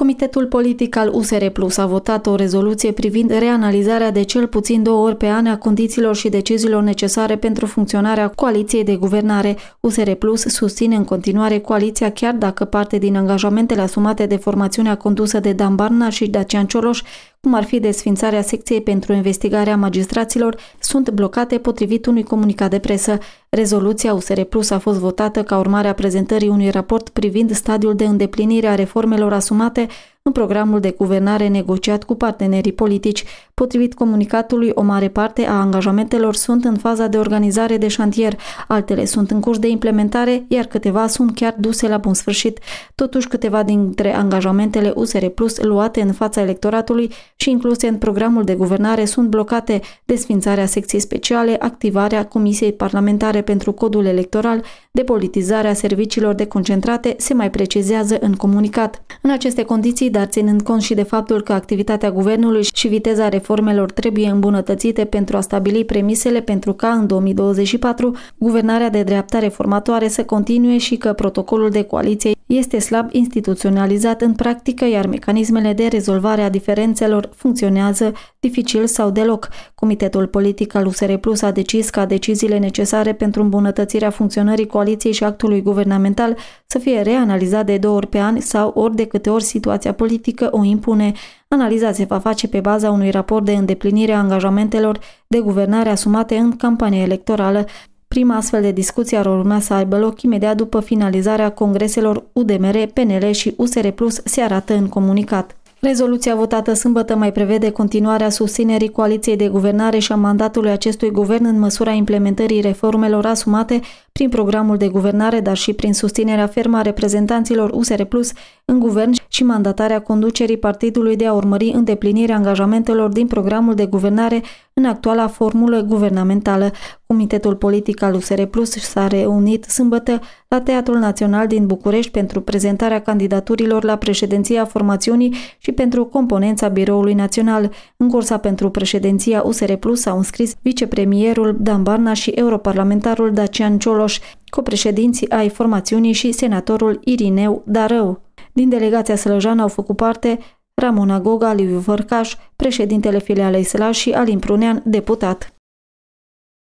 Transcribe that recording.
Comitetul politic al USR Plus a votat o rezoluție privind reanalizarea de cel puțin două ori pe an a condițiilor și deciziilor necesare pentru funcționarea coaliției de guvernare. USR Plus susține în continuare coaliția chiar dacă parte din angajamentele asumate de formațiunea condusă de Dan Barna și Dacian Cioloș cum ar fi desfințarea secției pentru investigarea magistraților, sunt blocate potrivit unui comunicat de presă. Rezoluția USR Plus a fost votată ca urmare a prezentării unui raport privind stadiul de îndeplinire a reformelor asumate în programul de guvernare negociat cu partenerii politici. Potrivit comunicatului, o mare parte a angajamentelor sunt în faza de organizare de șantier, altele sunt în curs de implementare, iar câteva sunt chiar duse la bun sfârșit. Totuși, câteva dintre angajamentele USR Plus luate în fața electoratului și incluse în programul de guvernare sunt blocate, desfințarea secției speciale, activarea Comisiei Parlamentare pentru Codul Electoral, depolitizarea serviciilor de concentrate se mai precizează în comunicat. În aceste condiții, dar ținând cont și de faptul că activitatea guvernului și viteza reformelor trebuie îmbunătățite pentru a stabili premisele pentru ca în 2024 guvernarea de dreapta reformatoare să continue și că protocolul de coaliție este slab instituționalizat în practică, iar mecanismele de rezolvare a diferențelor funcționează dificil sau deloc. Comitetul politic al USR Plus a decis ca deciziile necesare pentru îmbunătățirea funcționării coaliției și actului guvernamental să fie reanalizate de două ori pe an sau ori de câte ori situația politică o impune. Analiza se va face pe baza unui raport de îndeplinire a angajamentelor de guvernare asumate în campania electorală. Prima astfel de discuție ar urma să aibă loc imediat după finalizarea congreselor UDMR, PNL și USR Plus se arată în comunicat. Rezoluția votată sâmbătă mai prevede continuarea susținerii coaliției de guvernare și a mandatului acestui guvern în măsura implementării reformelor asumate prin programul de guvernare, dar și prin susținerea fermă a reprezentanților USR Plus în guvern și mandatarea conducerii partidului de a urmări îndeplinirea angajamentelor din programul de guvernare în actuala formulă guvernamentală. Comitetul politic al USR Plus s-a reunit sâmbătă la Teatrul Național din București pentru prezentarea candidaturilor la președinția formațiunii și pentru componența Biroului Național. În cursa pentru președinția USR Plus s-au înscris vicepremierul Dan Barna și europarlamentarul Dacian Cioloș, copreședinții ai formațiunii și senatorul Irineu Darău. Din delegația slăjană au făcut parte Ramona Goga, Liviu Vărcaș, președintele filialei Slaș și Alin Prunean, deputat.